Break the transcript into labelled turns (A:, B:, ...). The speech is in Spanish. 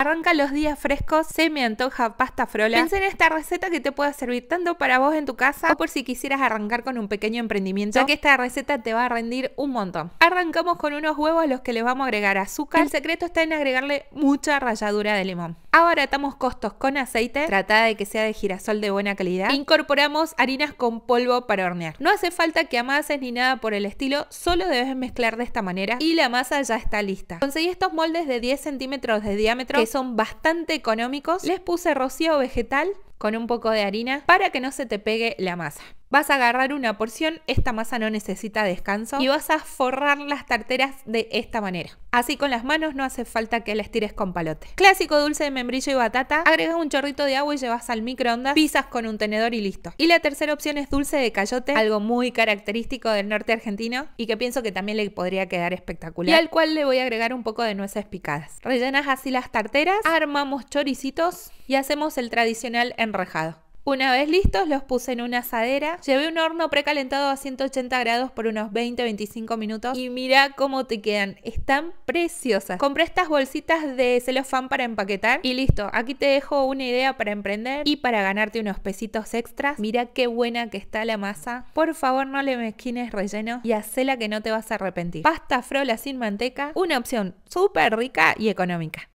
A: Arranca los días frescos, se me antoja pasta frola. Piensa en esta receta que te pueda servir tanto para vos en tu casa o por si quisieras arrancar con un pequeño emprendimiento, ya que esta receta te va a rendir un montón. Arrancamos con unos huevos a los que les vamos a agregar azúcar. El secreto está en agregarle mucha ralladura de limón. Ahora atamos costos con aceite, trata de que sea de girasol de buena calidad. Incorporamos harinas con polvo para hornear. No hace falta que amases ni nada por el estilo, solo debes mezclar de esta manera y la masa ya está lista. Conseguí estos moldes de 10 centímetros de diámetro son bastante económicos, les puse rocío vegetal con un poco de harina para que no se te pegue la masa. Vas a agarrar una porción, esta masa no necesita descanso y vas a forrar las tarteras de esta manera. Así con las manos no hace falta que las tires con palote. Clásico dulce de membrillo y batata, agregas un chorrito de agua y llevas al microondas, pisas con un tenedor y listo. Y la tercera opción es dulce de cayote, algo muy característico del norte argentino y que pienso que también le podría quedar espectacular. Y al cual le voy a agregar un poco de nueces picadas. Rellenas así las tarteras, armamos choricitos y hacemos el tradicional rajado Una vez listos, los puse en una asadera. Llevé un horno precalentado a 180 grados por unos 20-25 minutos. Y mira cómo te quedan. Están preciosas. Compré estas bolsitas de celofán para empaquetar. Y listo, aquí te dejo una idea para emprender y para ganarte unos pesitos extras. Mira qué buena que está la masa. Por favor, no le mezquines relleno y hacela que no te vas a arrepentir. Pasta frola sin manteca. Una opción súper rica y económica.